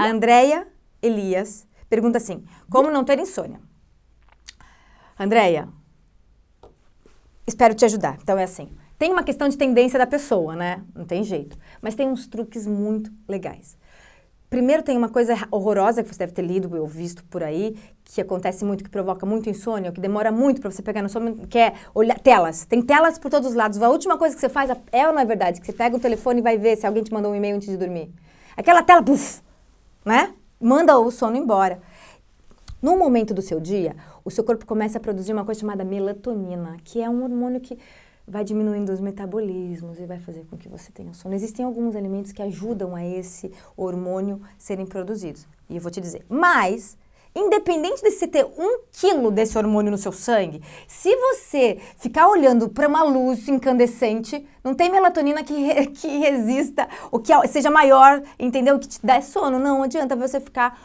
A Andrea Elias pergunta assim: Como não ter insônia? Andrea, espero te ajudar. Então é assim. Tem uma questão de tendência da pessoa, né? Não tem jeito. Mas tem uns truques muito legais. Primeiro tem uma coisa horrorosa que você deve ter lido ou visto por aí, que acontece muito, que provoca muito insônia, que demora muito para você pegar no sono, que é olhar telas. Tem telas por todos os lados. A última coisa que você faz é ou não é verdade? Que você pega o telefone e vai ver se alguém te mandou um e-mail antes de dormir. Aquela tela, puf, né? Manda o sono embora. no momento do seu dia, o seu corpo começa a produzir uma coisa chamada melatonina, que é um hormônio que vai diminuindo os metabolismos e vai fazer com que você tenha sono. Existem alguns alimentos que ajudam a esse hormônio serem produzidos. E eu vou te dizer. Mas Independente de você ter um quilo desse hormônio no seu sangue, se você ficar olhando para uma luz incandescente, não tem melatonina que, re, que resista, ou que é seja maior, entendeu? Que te dá sono. Não adianta você ficar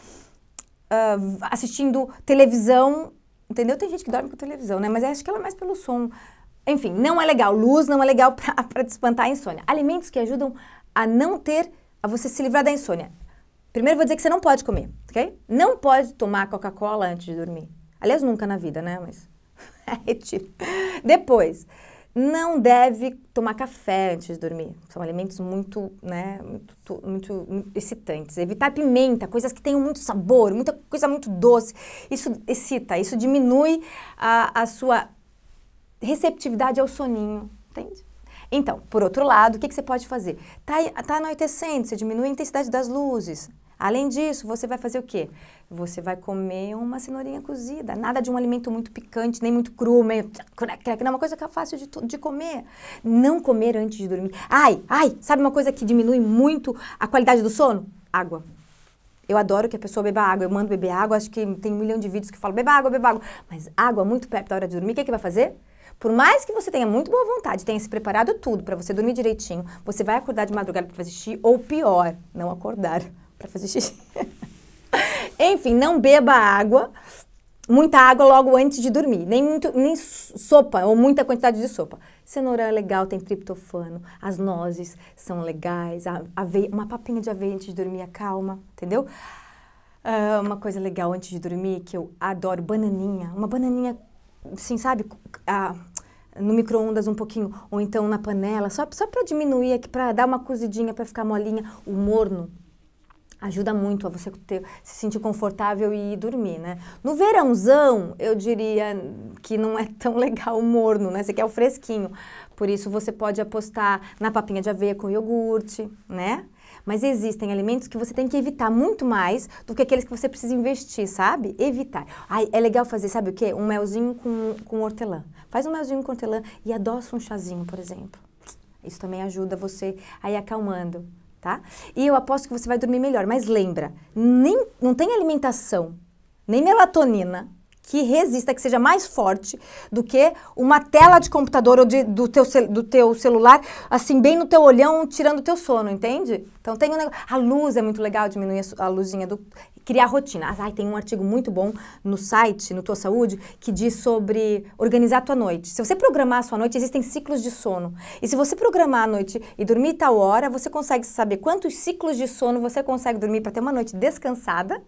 uh, assistindo televisão, entendeu? Tem gente que dorme com televisão, né? Mas acho que ela é mais pelo som. Enfim, não é legal. Luz não é legal para te espantar a insônia. Alimentos que ajudam a não ter, a você se livrar da insônia. Primeiro vou dizer que você não pode comer, ok? Não pode tomar Coca-Cola antes de dormir. Aliás, nunca na vida, né? Mas é retido. Depois, não deve tomar café antes de dormir. São alimentos muito, né, muito, muito, muito, excitantes. Evitar pimenta, coisas que tenham muito sabor, muita coisa muito doce. Isso excita, isso diminui a, a sua receptividade ao soninho, entende? Então, por outro lado, o que, que você pode fazer? Tá, tá anoitecendo, você diminui a intensidade das luzes, Além disso, você vai fazer o quê? Você vai comer uma cenourinha cozida. Nada de um alimento muito picante, nem muito cru, meio... Não, uma coisa que é fácil de, de comer. Não comer antes de dormir. Ai, ai, sabe uma coisa que diminui muito a qualidade do sono? Água. Eu adoro que a pessoa beba água. Eu mando beber água, acho que tem um milhão de vídeos que falam beba água, beba água. Mas água muito perto da hora de dormir, o que, é que vai fazer? Por mais que você tenha muito boa vontade, tenha se preparado tudo para você dormir direitinho, você vai acordar de madrugada para fazer xixi ou pior, não acordar para fazer xixi. Enfim, não beba água, muita água logo antes de dormir, nem, muito, nem sopa ou muita quantidade de sopa. Cenoura é legal, tem triptofano, as nozes são legais, a uma papinha de aveia antes de dormir acalma, é entendeu? Uh, uma coisa legal antes de dormir que eu adoro, bananinha, uma bananinha, assim, sabe? A, ah, no micro-ondas um pouquinho, ou então na panela, só, só para diminuir aqui, para dar uma cozidinha, para ficar molinha. O morno ajuda muito a você ter, se sentir confortável e ir dormir, né? No verãozão, eu diria que não é tão legal o morno, né? Você quer o fresquinho. Por isso você pode apostar na papinha de aveia com iogurte, né? Mas existem alimentos que você tem que evitar muito mais do que aqueles que você precisa investir, sabe? Evitar. Ai, é legal fazer, sabe o quê? Um melzinho com, com hortelã. Faz um melzinho com hortelã e adoça um chazinho, por exemplo. Isso também ajuda você a ir acalmando tá? E eu aposto que você vai dormir melhor, mas lembra, nem, não tem alimentação, nem melatonina, que resista, que seja mais forte do que uma tela de computador ou de, do, teu, do teu celular, assim, bem no teu olhão, tirando o teu sono, entende? Então tem um negócio. A luz é muito legal, diminuir a luzinha do. Criar rotina. Ah, tem um artigo muito bom no site, no Tua Saúde, que diz sobre organizar a tua noite. Se você programar a sua noite, existem ciclos de sono. E se você programar a noite e dormir tal hora, você consegue saber quantos ciclos de sono você consegue dormir para ter uma noite descansada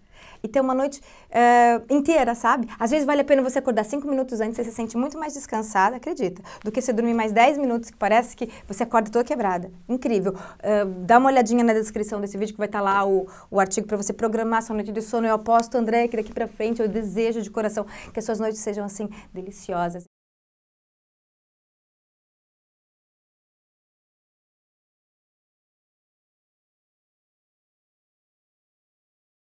e ter uma noite uh, inteira, sabe? Às vezes vale a pena você acordar cinco minutos antes, você se sente muito mais descansada, acredita, do que você dormir mais 10 minutos, que parece que você acorda toda quebrada. Incrível. Uh, dá uma olhadinha na descrição desse vídeo que vai estar tá lá o, o artigo para você programar sua noite de sono. Eu aposto, André, que daqui para frente eu desejo de coração que as suas noites sejam assim deliciosas.